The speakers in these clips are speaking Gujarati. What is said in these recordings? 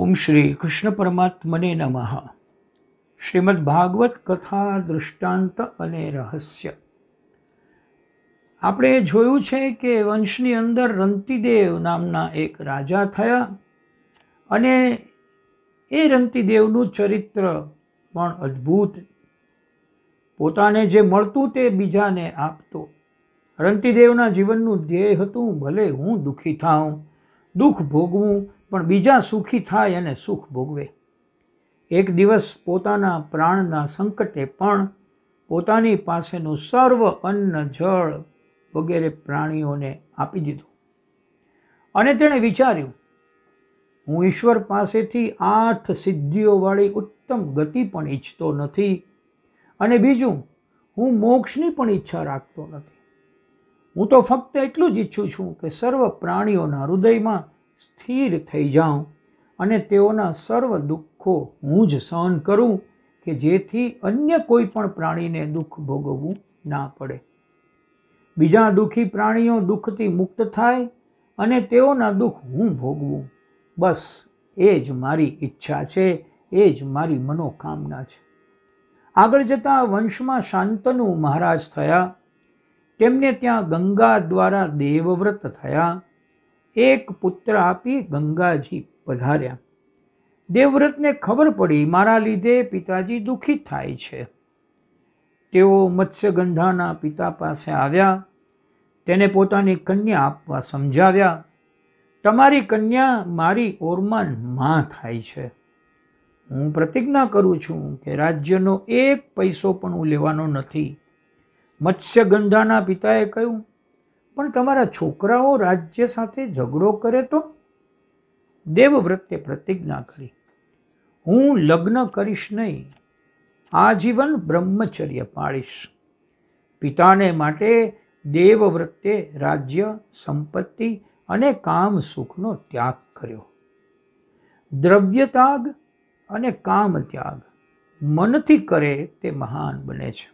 ઓમ શ્રી કૃષ્ણ પરમાત્મને નમઃ શ્રીમદ ભાગવત કથા દૃષ્ટાંત અને રહસ્ય આપણે જોયું છે કે વંશની અંદર રંતિદેવ નામના એક રાજા થયા અને એ રંતિદેવનું ચરિત્ર પણ અદ્ભુત પોતાને જે મળતું તે બીજાને આપતો રંતિદેવના જીવનનું ધ્યેય હતું ભલે હું દુઃખી થાઉં દુઃખ ભોગવું પણ બીજા સુખી થાય અને સુખ ભોગવે એક દિવસ પોતાના પ્રાણના સંકટે પણ પોતાની પાસેનું સર્વ અન્ન જળ વગેરે પ્રાણીઓને આપી દીધું અને તેણે વિચાર્યું હું ઈશ્વર પાસેથી આઠ સિદ્ધિઓવાળી ઉત્તમ ગતિ પણ ઈચ્છતો નથી અને બીજું હું મોક્ષની પણ ઈચ્છા રાખતો નથી હું તો ફક્ત એટલું જ ઈચ્છું છું કે સર્વ પ્રાણીઓના હૃદયમાં સ્થિર થઈ જાઉં અને તેઓના સર્વ દુઃખો હું જ સહન કરું કે જેથી અન્ય કોઈ પણ પ્રાણીને દુઃખ ભોગવવું ના પડે બીજા દુઃખી પ્રાણીઓ દુઃખથી મુક્ત થાય અને તેઓના દુઃખ હું ભોગવું બસ એ જ મારી ઈચ્છા છે એ જ મારી મનોકામના છે આગળ જતાં વંશમાં શાંતનુ મહારાજ થયા તેમને ત્યાં ગંગા દ્વારા દેવવ્રત થયા એક પુત્ર આપી ગંગાજી પધાર્યા દેવવ્રતને ખબર પડી મારા લીધે પિતાજી દુઃખી થાય છે તેઓ મત્સ્યગંધાના પિતા પાસે આવ્યા તેને પોતાની કન્યા આપવા સમજાવ્યા તમારી કન્યા મારી ઓરમાન માં થાય છે હું પ્રતિજ્ઞા કરું છું કે રાજ્યનો એક પૈસો પણ હું લેવાનો નથી મત્સ્યગંધાના પિતાએ કહ્યું પણ તમારા છોકરાઓ રાજ્ય સાથે ઝઘડો કરે તો દેવવ્રતે પ્રતિજ્ઞા કરી હું લગ્ન કરીશ નહીં આજીવન બ્રહ્મચર્ય પાળીશ પિતાને માટે દેવવ્રતે રાજ્ય સંપત્તિ અને કામ સુખનો ત્યાગ કર્યો દ્રવ્ય ત્યાગ અને કામ ત્યાગ મનથી કરે તે મહાન બને છે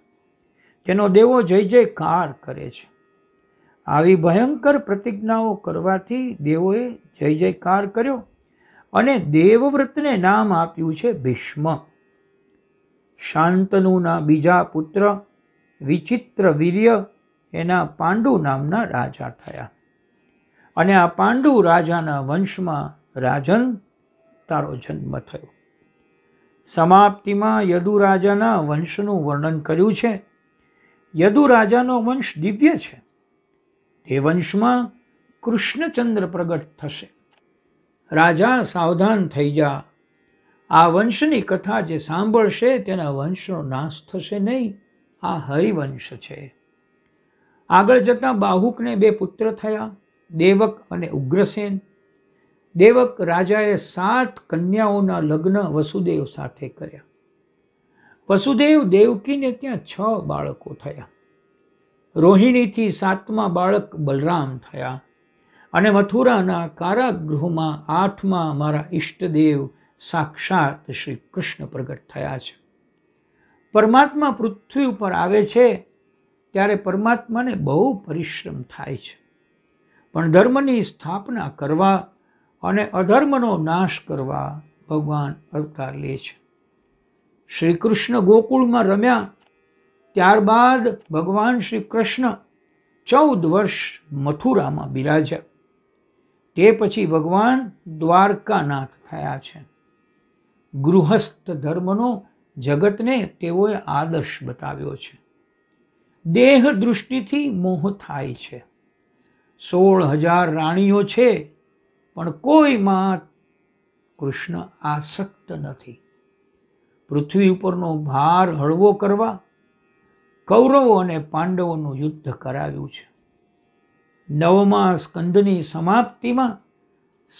તેનો દેવો જય જયકાર કરે છે આવી ભયંકર પ્રતિજ્ઞાઓ કરવાથી દેવોએ જય જયકાર કર્યો અને દેવવ્રતને નામ આપ્યું છે ભીષ્મ શાંતનુના બીજા પુત્ર વિચિત્ર વીર્ય એના પાંડુ નામના રાજા થયા અને આ પાંડુ રાજાના વંશમાં રાજન તારો જન્મ થયો સમાપ્તિમાં યદુરાજાના વંશનું વર્ણન કર્યું છે યદુરાજાનો વંશ દિવ્ય છે તે વંશમાં કૃષ્ણચંદ્ર પ્રગટ થશે રાજા સાવધાન થઈ જા આ વંશની કથા જે સાંભળશે તેના વંશનો નાશ થશે નહીં આ હરિવંશ છે આગળ જતાં બાહુકને બે પુત્ર થયા દેવક અને ઉગ્રસેન દેવક રાજાએ સાત કન્યાઓના લગ્ન વસુદેવ સાથે કર્યા વસુદેવ દેવકીને ત્યાં છ બાળકો થયા રોહિણીથી સાતમા બાળક બલરામ થયા અને મથુરાના કારાગૃહમાં આઠમા મારા ઈષ્ટદેવ સાક્ષાત શ્રી કૃષ્ણ પ્રગટ થયા છે પરમાત્મા પૃથ્વી ઉપર આવે છે ત્યારે પરમાત્માને બહુ પરિશ્રમ થાય છે પણ ધર્મની સ્થાપના કરવા અને અધર્મનો નાશ કરવા ભગવાન અવતાર લે છે શ્રી કૃષ્ણ ગોકુળમાં રમ્યા ત્યારબાદ ભગવાન શ્રી કૃષ્ણ ચૌદ વર્ષ મથુરામાં બિરાજ્યા તે પછી ભગવાન દ્વારકાનાથ થયા છે ગૃહસ્થ ધર્મનો જગતને તેઓએ આદર્શ બતાવ્યો છે દેહ દૃષ્ટિથી મોહ થાય છે સોળ હજાર રાણીઓ છે પણ કોઈમાં કૃષ્ણ આસક્ત નથી પૃથ્વી ઉપરનો ભાર હળવો કરવા કૌરવો અને પાંડવોનું યુદ્ધ કરાવ્યું છે નવમા સ્કંદની સમાપ્તિમાં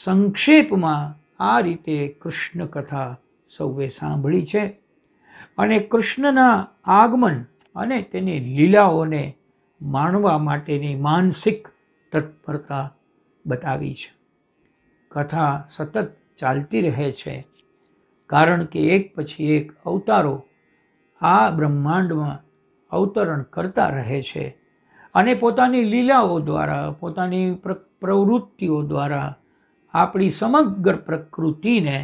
સંક્ષેપમાં આ રીતે કૃષ્ણ કથા સૌએ સાંભળી છે અને કૃષ્ણના આગમન અને તેની લીલાઓને માણવા માટેની માનસિક તત્પરતા બતાવી છે કથા સતત ચાલતી રહે છે કારણ કે એક પછી એક અવતારો આ બ્રહ્માંડમાં અવતરણ કરતા રહે છે અને પોતાની લીલાઓ દ્વારા પોતાની પ્રવૃત્તિઓ દ્વારા આપણી સમગ્ર પ્રકૃતિને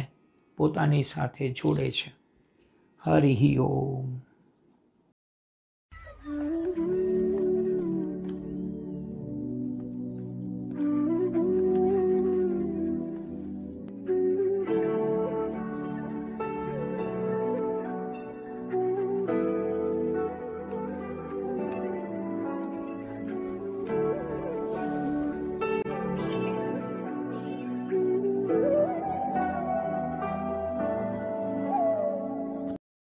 પોતાની સાથે જોડે છે હરિ ઓમ